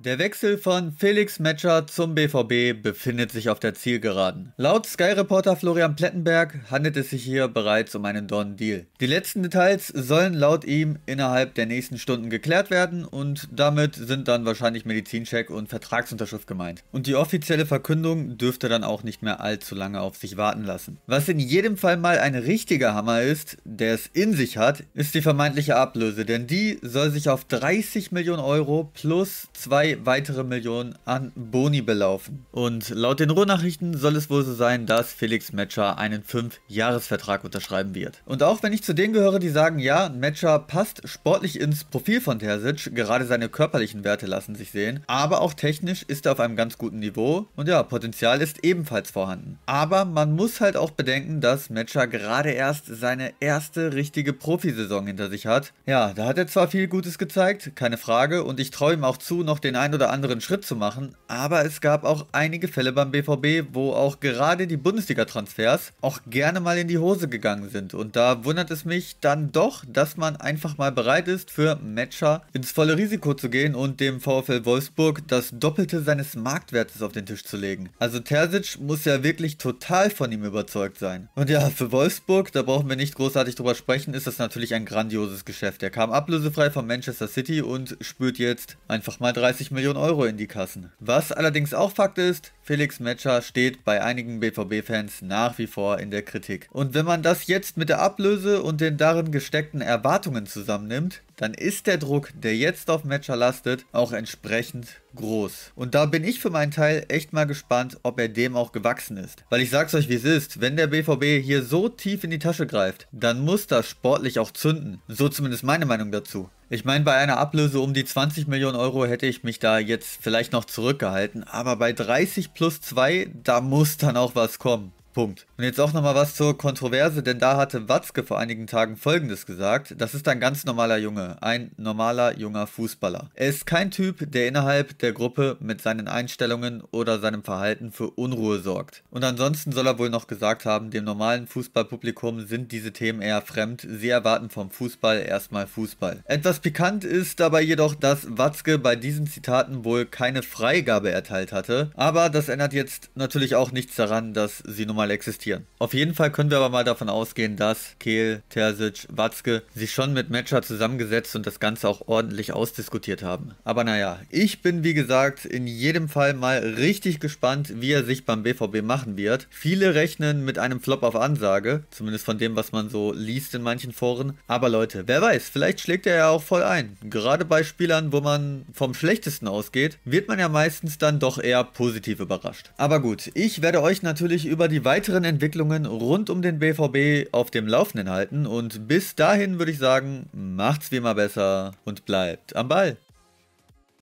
Der Wechsel von Felix Metscher zum BVB befindet sich auf der Zielgeraden. Laut Sky-Reporter Florian Plettenberg handelt es sich hier bereits um einen Don-Deal. Die letzten Details sollen laut ihm innerhalb der nächsten Stunden geklärt werden und damit sind dann wahrscheinlich Medizincheck und Vertragsunterschrift gemeint. Und die offizielle Verkündung dürfte dann auch nicht mehr allzu lange auf sich warten lassen. Was in jedem Fall mal ein richtiger Hammer ist, der es in sich hat, ist die vermeintliche Ablöse, denn die soll sich auf 30 Millionen Euro plus zwei zwei weitere Millionen an Boni belaufen. Und laut den Ruhrnachrichten soll es wohl so sein, dass Felix Metscher einen 5-Jahres-Vertrag unterschreiben wird. Und auch wenn ich zu denen gehöre, die sagen, ja, Metscher passt sportlich ins Profil von Terzic, gerade seine körperlichen Werte lassen sich sehen, aber auch technisch ist er auf einem ganz guten Niveau und ja, Potenzial ist ebenfalls vorhanden. Aber man muss halt auch bedenken, dass Metscher gerade erst seine erste richtige Profisaison hinter sich hat. Ja, da hat er zwar viel Gutes gezeigt, keine Frage, und ich traue ihm auch zu, noch den einen oder anderen Schritt zu machen, aber es gab auch einige Fälle beim BVB, wo auch gerade die Bundesliga-Transfers auch gerne mal in die Hose gegangen sind. Und da wundert es mich dann doch, dass man einfach mal bereit ist, für Matcher ins volle Risiko zu gehen und dem VfL Wolfsburg das Doppelte seines Marktwertes auf den Tisch zu legen. Also Terzic muss ja wirklich total von ihm überzeugt sein. Und ja, für Wolfsburg, da brauchen wir nicht großartig drüber sprechen, ist das natürlich ein grandioses Geschäft. Er kam ablösefrei von Manchester City und spürt jetzt einfach mal 30 Millionen Euro in die Kassen. Was allerdings auch Fakt ist, Felix Metscher steht bei einigen BVB-Fans nach wie vor in der Kritik. Und wenn man das jetzt mit der Ablöse und den darin gesteckten Erwartungen zusammennimmt, dann ist der Druck, der jetzt auf Matcher lastet, auch entsprechend groß. Und da bin ich für meinen Teil echt mal gespannt, ob er dem auch gewachsen ist. Weil ich sag's euch, wie es ist, wenn der BVB hier so tief in die Tasche greift, dann muss das sportlich auch zünden. So zumindest meine Meinung dazu. Ich meine, bei einer Ablöse um die 20 Millionen Euro hätte ich mich da jetzt vielleicht noch zurückgehalten, aber bei 30 plus 2, da muss dann auch was kommen. Punkt. Und jetzt auch nochmal was zur Kontroverse, denn da hatte Watzke vor einigen Tagen Folgendes gesagt. Das ist ein ganz normaler Junge, ein normaler junger Fußballer. Er ist kein Typ, der innerhalb der Gruppe mit seinen Einstellungen oder seinem Verhalten für Unruhe sorgt. Und ansonsten soll er wohl noch gesagt haben, dem normalen Fußballpublikum sind diese Themen eher fremd. Sie erwarten vom Fußball erstmal Fußball. Etwas pikant ist dabei jedoch, dass Watzke bei diesen Zitaten wohl keine Freigabe erteilt hatte. Aber das ändert jetzt natürlich auch nichts daran, dass sie Nummer mal existieren. Auf jeden Fall können wir aber mal davon ausgehen, dass Kehl, Terzic, Watzke sich schon mit Matcher zusammengesetzt und das Ganze auch ordentlich ausdiskutiert haben. Aber naja, ich bin wie gesagt in jedem Fall mal richtig gespannt, wie er sich beim BVB machen wird. Viele rechnen mit einem Flop auf Ansage, zumindest von dem, was man so liest in manchen Foren. Aber Leute, wer weiß, vielleicht schlägt er ja auch voll ein. Gerade bei Spielern, wo man vom Schlechtesten ausgeht, wird man ja meistens dann doch eher positiv überrascht. Aber gut, ich werde euch natürlich über die weiteren Entwicklungen rund um den BVB auf dem Laufenden halten und bis dahin würde ich sagen, macht's wie immer besser und bleibt am Ball.